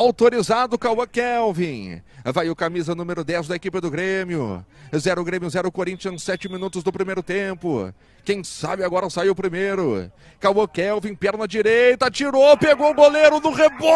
Autorizado Cauã Kelvin. Vai o camisa número 10 da equipe do Grêmio. 0 Grêmio, 0 Corinthians, 7 minutos do primeiro tempo. Quem sabe agora saiu o primeiro. Cauã Kelvin, perna direita, tirou, pegou o goleiro no rebote.